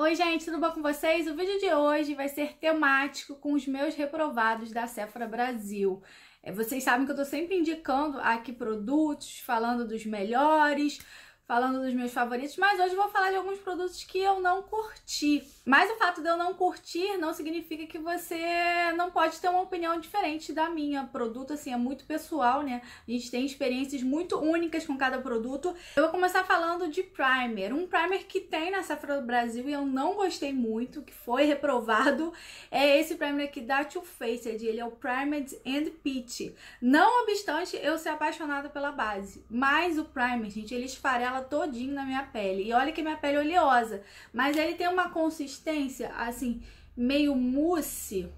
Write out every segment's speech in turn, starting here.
Oi, gente, tudo bom com vocês? O vídeo de hoje vai ser temático com os meus reprovados da Sephora Brasil. É, vocês sabem que eu tô sempre indicando aqui produtos, falando dos melhores, falando dos meus favoritos, mas hoje eu vou falar de alguns produtos que eu não curti. Mas o fato de eu não curtir não significa que você não pode ter uma opinião diferente da minha. Produto, assim, é muito pessoal, né? A gente tem experiências muito únicas com cada produto. Eu vou começar falando de primer. Um primer que tem na Safra do Brasil e eu não gostei muito, que foi reprovado, é esse primer aqui da Too Faced. Ele é o Primed and Peach. Não obstante eu ser apaixonada pela base, mas o primer, gente, ele esfarela ela todinho na minha pele. E olha que minha pele é oleosa, mas ele tem uma consistência assim meio mousse.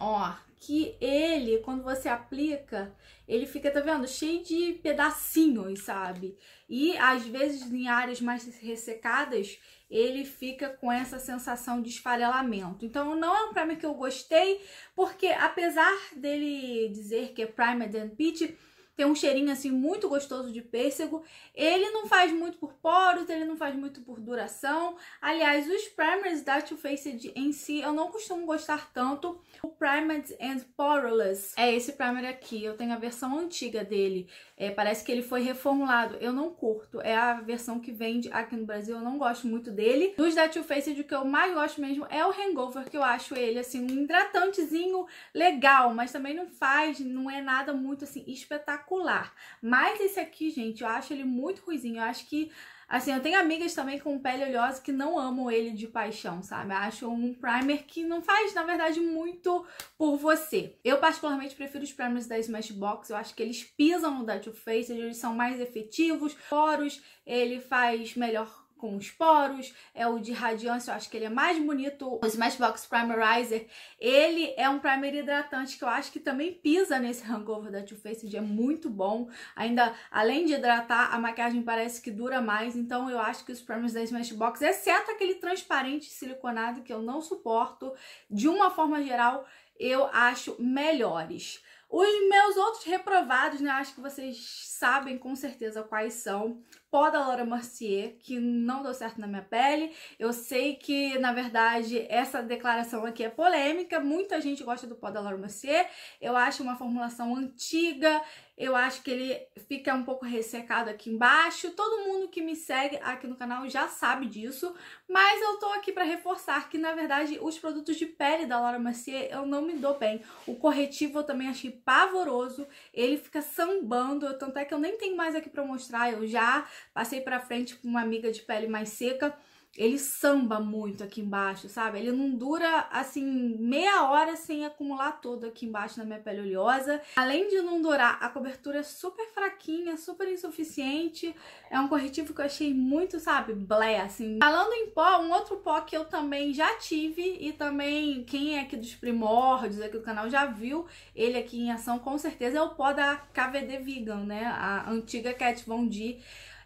Ó, que ele quando você aplica, ele fica, tá vendo? Cheio de pedacinhos, sabe? E às vezes em áreas mais ressecadas, ele fica com essa sensação de esfarelamento. Então não é um primer que eu gostei, porque apesar dele dizer que é primer than peach, tem um cheirinho assim muito gostoso de pêssego. Ele não faz muito por poros, ele não faz muito por duração. Aliás, os primers da Too Faced em si eu não costumo gostar tanto. O Primed and Poreless é esse primer aqui. Eu tenho a versão antiga dele. É, parece que ele foi reformulado. Eu não curto. É a versão que vende aqui no Brasil. Eu não gosto muito dele. Dos da Too Faced, o que eu mais gosto mesmo é o Hangover, que eu acho ele assim um hidratantezinho legal, mas também não faz, não é nada muito assim espetacular espetacular. Mas esse aqui, gente, eu acho ele muito ruizinho. Eu acho que, assim, eu tenho amigas também com pele oleosa que não amam ele de paixão, sabe? Eu acho um primer que não faz, na verdade, muito por você. Eu, particularmente, prefiro os primers da Smashbox. Eu acho que eles pisam no Dutch Too Faced, eles são mais efetivos, poros, ele faz melhor com os poros, é o de Radiance, eu acho que ele é mais bonito. O Smashbox Primerizer, ele é um primer hidratante que eu acho que também pisa nesse hangover da Too Faced, é muito bom. Ainda, além de hidratar, a maquiagem parece que dura mais, então eu acho que os primers da Smashbox, exceto aquele transparente siliconado que eu não suporto, de uma forma geral, eu acho melhores. Os meus outros reprovados, né? Acho que vocês sabem com certeza quais são pó da Laura Mercier, que não deu certo na minha pele. Eu sei que, na verdade, essa declaração aqui é polêmica, muita gente gosta do pó da Laura Mercier. Eu acho uma formulação antiga, eu acho que ele fica um pouco ressecado aqui embaixo. Todo mundo que me segue aqui no canal já sabe disso, mas eu tô aqui para reforçar que, na verdade, os produtos de pele da Laura Mercier eu não me dou bem. O corretivo eu também achei pavoroso, ele fica sambando, tanto é que eu nem tenho mais aqui para mostrar, eu já Passei pra frente com uma amiga de pele mais seca. Ele samba muito aqui embaixo, sabe? Ele não dura, assim, meia hora sem acumular todo aqui embaixo na minha pele oleosa. Além de não durar, a cobertura é super fraquinha, super insuficiente. É um corretivo que eu achei muito, sabe, blé, assim. Falando em pó, um outro pó que eu também já tive e também quem é aqui dos primórdios aqui do canal já viu ele aqui em ação, com certeza, é o pó da KVD Vegan, né? A antiga Kat Von D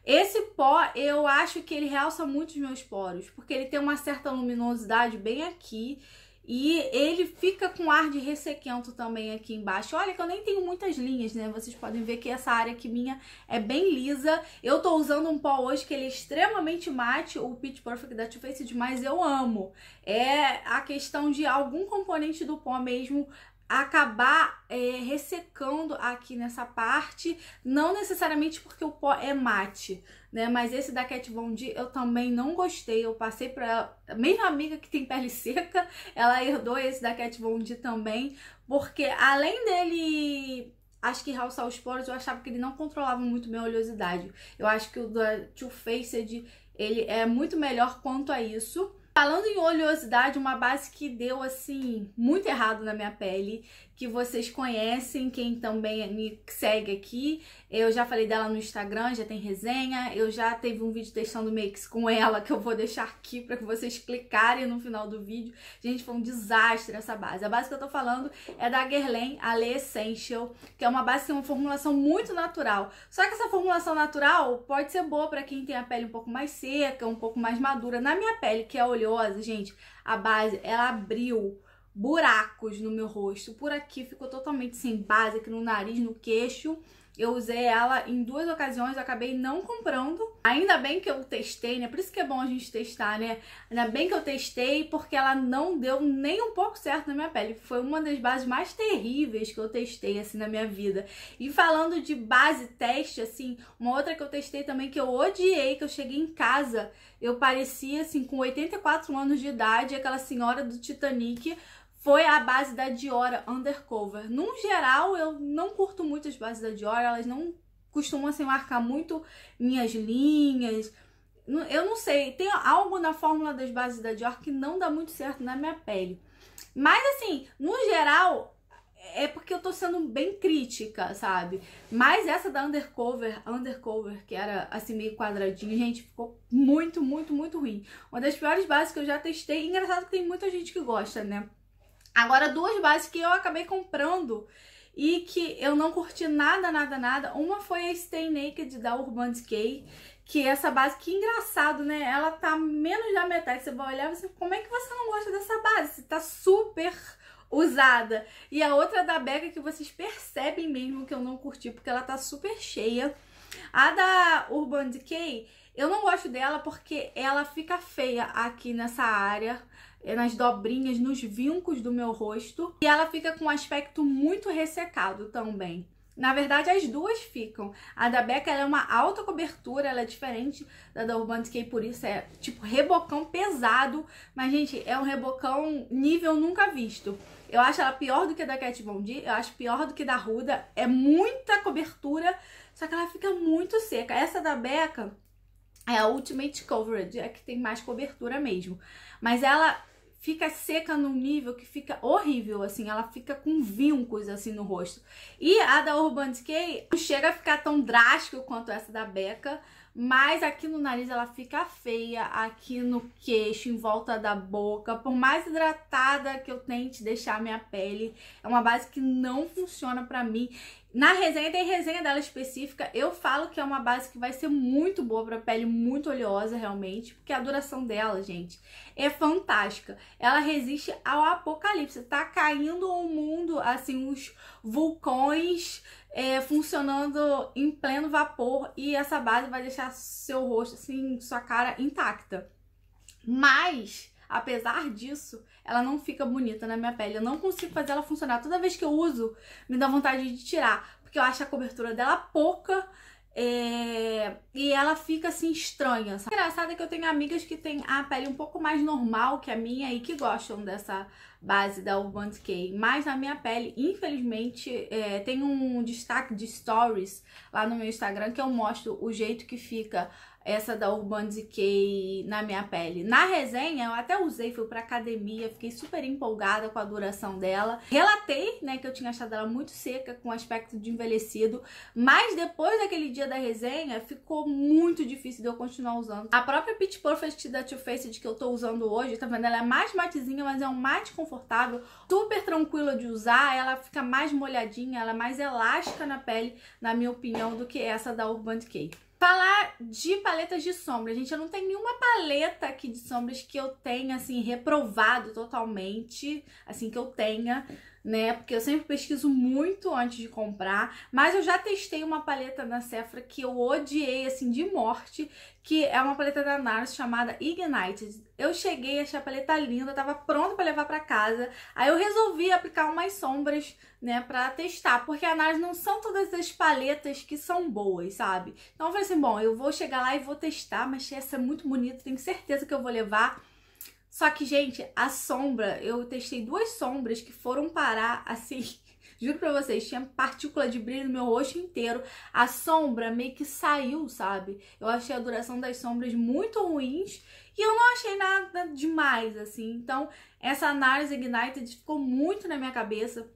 esse pó, eu acho que ele realça muito os meus poros, porque ele tem uma certa luminosidade bem aqui e ele fica com ar de ressequento também aqui embaixo. Olha que eu nem tenho muitas linhas, né? Vocês podem ver que essa área aqui minha é bem lisa. Eu tô usando um pó hoje que ele é extremamente mate, o Pitch Perfect da Too Faced, mas eu amo. É a questão de algum componente do pó mesmo acabar é, ressecando aqui nessa parte, não necessariamente porque o pó é mate, né? Mas esse da Cat Von D eu também não gostei. Eu passei pra ela, amiga que tem pele seca, ela herdou esse da Cat Von D também, porque além dele acho que realçar os poros, eu achava que ele não controlava muito bem a oleosidade. Eu acho que o da Too Faced, ele é muito melhor quanto a isso. Falando em oleosidade, uma base que deu, assim, muito errado na minha pele, que vocês conhecem, quem também me segue aqui. Eu já falei dela no Instagram, já tem resenha. Eu já teve um vídeo testando makes com ela que eu vou deixar aqui para que vocês clicarem no final do vídeo. Gente, foi um desastre essa base. A base que eu tô falando é da Guerlain Ale Essential, que é uma base que tem uma formulação muito natural. Só que essa formulação natural pode ser boa para quem tem a pele um pouco mais seca, um pouco mais madura. Na minha pele, que é oleosa, gente, a base ela abriu buracos no meu rosto. Por aqui ficou totalmente sem base, aqui no nariz, no queixo. Eu usei ela em duas ocasiões, acabei não comprando. Ainda bem que eu testei, né? Por isso que é bom a gente testar, né? Ainda bem que eu testei, porque ela não deu nem um pouco certo na minha pele. Foi uma das bases mais terríveis que eu testei, assim, na minha vida. E falando de base teste, assim, uma outra que eu testei também que eu odiei, que eu cheguei em casa, eu parecia, assim, com 84 anos de idade, aquela senhora do Titanic foi a base da Diora Undercover. Num geral, eu não curto muito as bases da Diora, elas não costumam assim, marcar muito minhas linhas. Eu não sei, tem algo na fórmula das bases da Dior que não dá muito certo na minha pele. Mas assim, no geral, é porque eu tô sendo bem crítica, sabe? Mas essa da Undercover, Undercover, que era assim meio quadradinho, gente, ficou muito, muito, muito ruim. Uma das piores bases que eu já testei. Engraçado que tem muita gente que gosta, né? Agora, duas bases que eu acabei comprando e que eu não curti nada, nada, nada. Uma foi a Stay Naked da Urban Decay, que é essa base, que engraçado, né? Ela tá menos da metade. Você vai olhar e você, como é que você não gosta dessa base? Você tá super usada. E a outra da Becca que vocês percebem mesmo que eu não curti, porque ela tá super cheia. A da Urban Decay, eu não gosto dela porque ela fica feia aqui nessa área eh, nas dobrinhas, nos vincos do meu rosto. E ela fica com um aspecto muito ressecado também. Na verdade, as duas ficam. A da Becca é uma alta cobertura, ela é diferente da da Decay, por isso é tipo rebocão pesado. Mas, gente, é um rebocão nível nunca visto. Eu acho ela pior do que a da Kat Von D, eu acho pior do que da Ruda. É muita cobertura, só que ela fica muito seca. Essa da Becca é a Ultimate Coverage, é a que tem mais cobertura mesmo. Mas ela fica seca num nível que fica horrível, assim, ela fica com vincos, assim, no rosto. E a da Urban Decay não chega a ficar tão drástico quanto essa da Becca, mas aqui no nariz ela fica feia, aqui no queixo, em volta da boca. Por mais hidratada que eu tente deixar minha pele, é uma base que não funciona pra mim. Na resenha, tem resenha dela específica, eu falo que é uma base que vai ser muito boa pra pele, muito oleosa realmente, porque a duração dela, gente, é fantástica. Ela resiste ao apocalipse, tá caindo o um mundo, assim, os vulcões é, funcionando em pleno vapor e essa base vai deixar seu rosto, assim, sua cara intacta. Mas, apesar disso, ela não fica bonita na minha pele. Eu não consigo fazer ela funcionar. Toda vez que eu uso, me dá vontade de tirar, porque eu acho a cobertura dela pouca é... E ela fica assim estranha. Sabe? Engraçado é que eu tenho amigas que têm a pele um pouco mais normal que a minha e que gostam dessa base da Urban Decay. Mas a minha pele, infelizmente, é... tem um destaque de stories lá no meu Instagram que eu mostro o jeito que fica essa da Urban Decay na minha pele. Na resenha, eu até usei, fui pra academia, fiquei super empolgada com a duração dela. Relatei, né, que eu tinha achado ela muito seca, com aspecto de envelhecido, mas depois daquele dia da resenha, ficou muito difícil de eu continuar usando. A própria Pitch Perfect da Too Faced que eu tô usando hoje, tá vendo? Ela é mais matezinha, mas é um mate confortável, super tranquila de usar, ela fica mais molhadinha, ela é mais elástica na pele, na minha opinião, do que essa da Urban Decay. Falar de paletas de sombra, gente, eu não tenho nenhuma paleta aqui de sombras que eu tenha, assim, reprovado totalmente, assim, que eu tenha né? Porque eu sempre pesquiso muito antes de comprar, mas eu já testei uma paleta da Sephora que eu odiei, assim, de morte, que é uma paleta da NARS chamada Ignited. Eu cheguei, achei a paleta linda, tava pronta para levar para casa, aí eu resolvi aplicar umas sombras, né, pra testar, porque a NARS não são todas as paletas que são boas, sabe? Então eu falei assim, bom, eu vou chegar lá e vou testar, mas essa é muito bonita, tenho certeza que eu vou levar só que, gente, a sombra, eu testei duas sombras que foram parar assim. Juro pra vocês, tinha partícula de brilho no meu rosto inteiro. A sombra meio que saiu, sabe? Eu achei a duração das sombras muito ruins e eu não achei nada demais, assim. Então, essa análise Ignited ficou muito na minha cabeça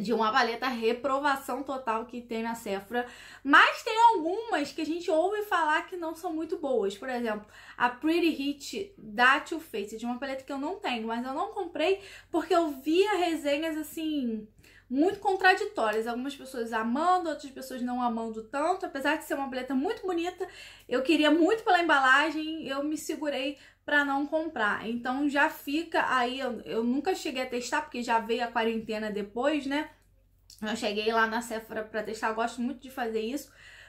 de uma paleta reprovação total que tem na Sephora, mas tem algumas que a gente ouve falar que não são muito boas. Por exemplo, a Pretty Hit da Too Faced, de uma paleta que eu não tenho, mas eu não comprei porque eu via resenhas assim muito contraditórias, algumas pessoas amando, outras pessoas não amando tanto. Apesar de ser uma paleta muito bonita, eu queria muito pela embalagem, eu me segurei para não comprar. Então já fica aí, eu, eu, nunca cheguei a testar porque já veio a quarentena depois, né? Eu cheguei lá na Sephora para testar, gosto muito de fazer isso.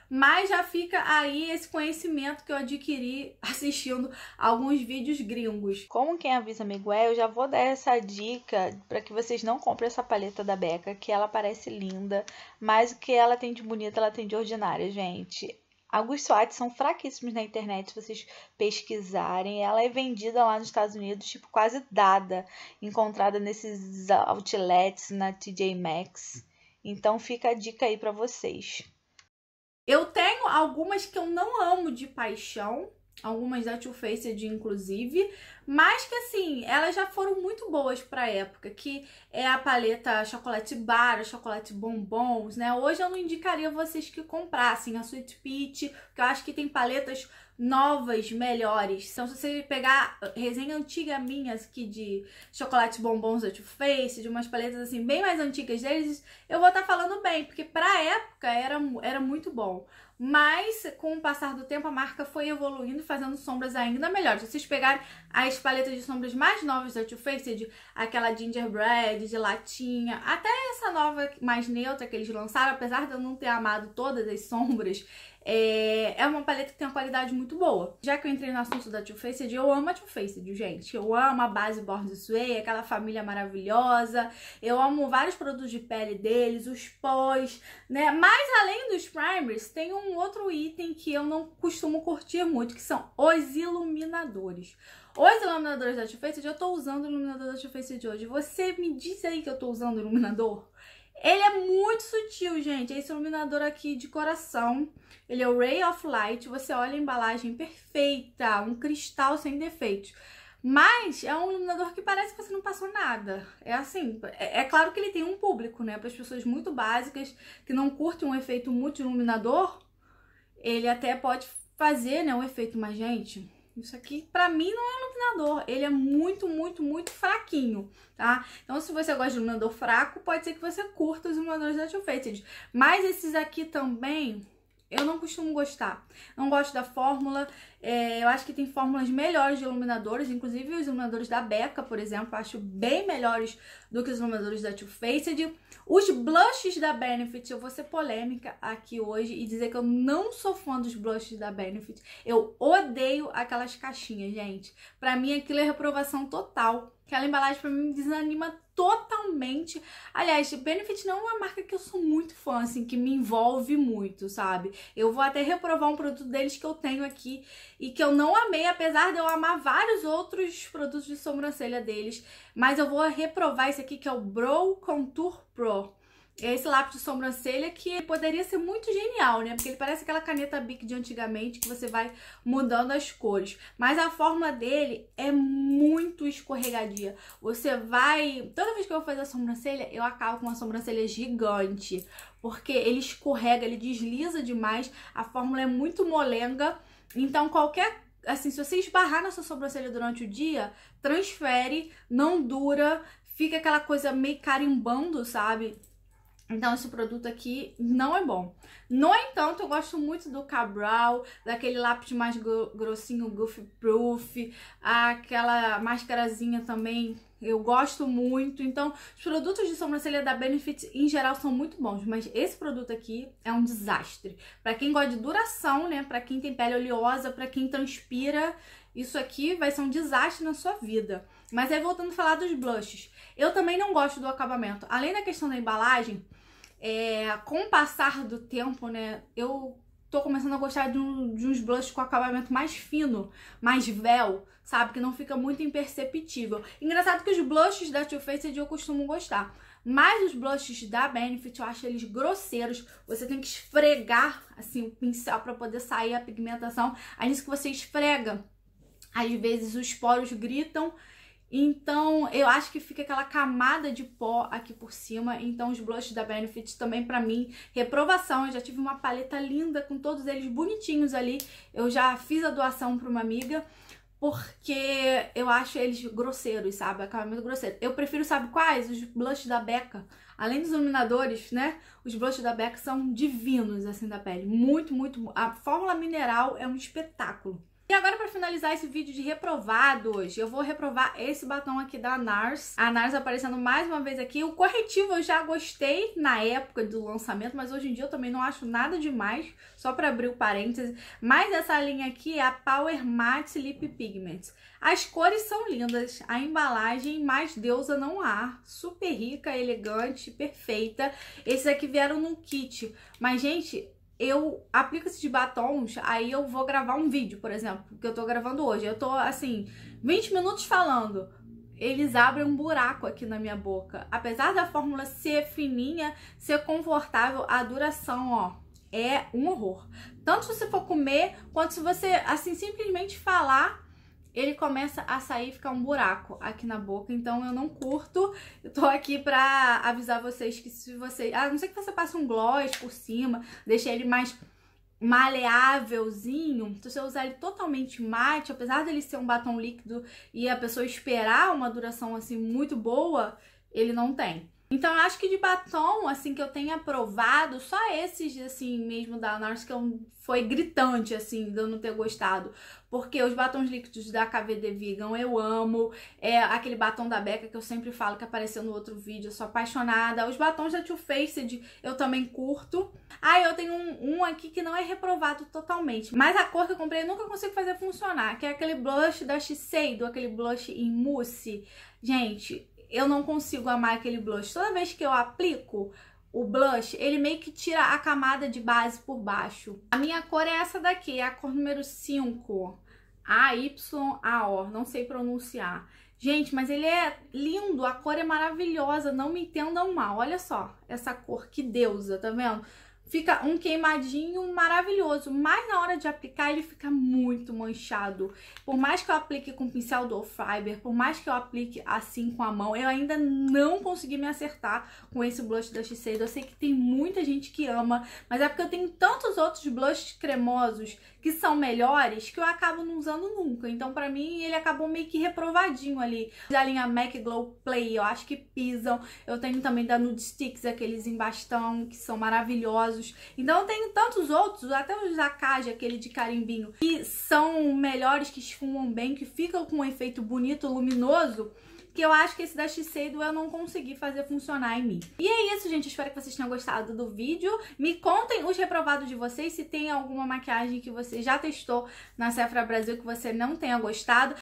Mas já fica aí esse conhecimento que eu adquiri assistindo alguns vídeos gringos. Como quem avisa Miguel, eu já vou dar essa dica para que vocês não comprem essa paleta da Becca, que ela parece linda, mas o que ela tem de bonita, ela tem de ordinária, gente. Alguns SWATs são fraquíssimos na internet, se vocês pesquisarem. Ela é vendida lá nos Estados Unidos, tipo, quase dada. Encontrada nesses outlets, na TJ Maxx. Então fica a dica aí para vocês. Eu tenho algumas que eu não amo de paixão, algumas da Too Faced, inclusive, mas que assim, elas já foram muito boas pra época, que é a paleta chocolate bar, chocolate bombons, né? Hoje eu não indicaria vocês que comprassem a Sweet Peach, porque eu acho que tem paletas novas, melhores. Então, se você pegar resenha antiga minha aqui de chocolates bombons da Too Faced, de umas paletas assim bem mais antigas deles, eu vou estar tá falando bem, porque pra época era, era muito bom. Mas com o passar do tempo a marca foi evoluindo, fazendo sombras ainda melhores. Se vocês pegarem as paletas de sombras mais novas da Too Faced, aquela gingerbread, de latinha, até essa nova mais neutra que eles lançaram, apesar de eu não ter amado todas as sombras, é, é uma paleta que tem uma qualidade muito boa. Já que eu entrei no assunto da Too Faced, eu amo a Too Faced, gente. Eu amo a base Born This Way, aquela família maravilhosa. Eu amo vários produtos de pele deles, os pós, né? Mas além dos primers, tem um outro item que eu não costumo curtir muito, que são os iluminadores. Os iluminadores da Too Faced, eu tô usando o iluminador da Too Faced hoje. Você me diz aí que eu tô usando o iluminador? Ele é muito sutil, gente. Esse iluminador aqui de coração, ele é o Ray of Light. Você olha a embalagem perfeita, um cristal sem defeitos. Mas é um iluminador que parece que você não passou nada. É assim, é, é claro que ele tem um público, né? Para as pessoas muito básicas que não curtem um efeito muito iluminador, ele até pode fazer, né, um efeito, mais, gente, isso aqui, pra mim, não é iluminador. Ele é muito, muito, muito fraquinho, tá? Então, se você gosta de iluminador fraco, pode ser que você curta os iluminadores da Too Faced. Mas esses aqui também eu não costumo gostar. Não gosto da fórmula. É, eu acho que tem fórmulas melhores de iluminadores, inclusive os iluminadores da Becca, por exemplo, eu acho bem melhores do que os iluminadores da Too Faced. Os blushes da Benefit, eu vou ser polêmica aqui hoje e dizer que eu não sou fã dos blushes da Benefit. Eu odeio aquelas caixinhas, gente. Para mim aquilo é reprovação total. Aquela embalagem pra mim desanima totalmente. Aliás, Benefit não é uma marca que eu sou muito fã, assim, que me envolve muito, sabe? Eu vou até reprovar um produto deles que eu tenho aqui e que eu não amei, apesar de eu amar vários outros produtos de sobrancelha deles. Mas eu vou reprovar esse aqui, que é o Brow Contour Pro é esse lápis de sobrancelha que poderia ser muito genial, né? Porque ele parece aquela caneta Bic de antigamente que você vai mudando as cores. Mas a forma dele é muito escorregadia. Você vai... Toda vez que eu vou fazer a sobrancelha, eu acabo com uma sobrancelha gigante. Porque ele escorrega, ele desliza demais. A fórmula é muito molenga. Então qualquer assim, se você esbarrar na sua sobrancelha durante o dia, transfere, não dura, fica aquela coisa meio carimbando, sabe? Então, esse produto aqui não é bom. No entanto, eu gosto muito do Cabral, daquele lápis mais grossinho, Goof Proof, aquela máscarazinha também, eu gosto muito. Então, os produtos de sobrancelha da Benefit, em geral, são muito bons, mas esse produto aqui é um desastre. Para quem gosta de duração, né, para quem tem pele oleosa, para quem transpira, isso aqui vai ser um desastre na sua vida. Mas aí, voltando a falar dos blushes, eu também não gosto do acabamento. Além da questão da embalagem, é, com o passar do tempo, né, eu tô começando a gostar de, um, de uns blushes com acabamento mais fino, mais véu, sabe? Que não fica muito imperceptível. Engraçado que os blushes da Too Faced eu costumo gostar. Mas os blushes da Benefit, eu acho eles grosseiros. Você tem que esfregar, assim, o pincel para poder sair a pigmentação. Aí nisso que você esfrega, às vezes os poros gritam então, eu acho que fica aquela camada de pó aqui por cima. Então, os blushes da Benefit também, pra mim, reprovação. Eu já tive uma paleta linda com todos eles bonitinhos ali. Eu já fiz a doação pra uma amiga, porque eu acho eles grosseiros, sabe? Acabamento grosseiro. Eu prefiro, sabe quais? Os blushes da Becca. Além dos iluminadores, né? Os blushes da Becca são divinos, assim, da pele. Muito, muito... A fórmula mineral é um espetáculo. E agora para finalizar esse vídeo de reprovados, eu vou reprovar esse batom aqui da NARS. A NARS aparecendo mais uma vez aqui. O corretivo eu já gostei na época do lançamento, mas hoje em dia eu também não acho nada demais, só para abrir o parênteses. Mas essa linha aqui é a Power Matte Lip Pigment. As cores são lindas, a embalagem mais deusa não há, super rica, elegante, perfeita. Esses aqui vieram num kit, mas gente, eu aplico esses batons, aí eu vou gravar um vídeo, por exemplo, que eu tô gravando hoje. Eu tô, assim, 20 minutos falando. Eles abrem um buraco aqui na minha boca. Apesar da fórmula ser fininha, ser confortável, a duração, ó, é um horror. Tanto se você for comer, quanto se você, assim, simplesmente falar ele começa a sair e ficar um buraco aqui na boca. Então eu não curto. Eu tô aqui pra avisar vocês que se você... A não ser que você passe um gloss por cima, deixe ele mais maleávelzinho, se você usar ele totalmente mate, apesar dele ser um batom líquido e a pessoa esperar uma duração assim muito boa, ele não tem. Então eu acho que de batom, assim, que eu tenha provado, só esses, assim, mesmo da Nars que foi gritante, assim, de eu não ter gostado. Porque os batons líquidos da KVD Vegan eu amo. É aquele batom da Becca que eu sempre falo que apareceu no outro vídeo, eu sou apaixonada. Os batons da Too Faced eu também curto. Ah, eu tenho um, um aqui que não é reprovado totalmente. Mas a cor que eu comprei eu nunca consigo fazer funcionar, que é aquele blush da Shiseido, aquele blush em mousse. Gente, eu não consigo amar aquele blush. Toda vez que eu aplico o blush, ele meio que tira a camada de base por baixo. A minha cor é essa daqui, é a cor número 5, AYAO, não sei pronunciar. Gente, mas ele é lindo, a cor é maravilhosa, não me entendam mal. Olha só essa cor, que deusa, tá vendo? fica um queimadinho maravilhoso, mas na hora de aplicar ele fica muito manchado. Por mais que eu aplique com o pincel do Fiber, por mais que eu aplique assim com a mão, eu ainda não consegui me acertar com esse blush da Shiseido. Eu sei que tem muita gente que ama, mas é porque eu tenho tantos outros blushes cremosos que são melhores que eu acabo não usando nunca. Então, para mim, ele acabou meio que reprovadinho ali. Da linha MAC Glow Play, eu acho que pisam. Eu tenho também da Nude Sticks, aqueles em bastão, que são maravilhosos. Então, eu tenho tantos outros, até os da Kaja, aquele de carimbinho, que são melhores, que esfumam bem, que ficam com um efeito bonito, luminoso que eu acho que esse da Shiseido eu não consegui fazer funcionar em mim. E é isso, gente. Espero que vocês tenham gostado do vídeo. Me contem os reprovados de vocês, se tem alguma maquiagem que você já testou na Sephora Brasil que você não tenha gostado.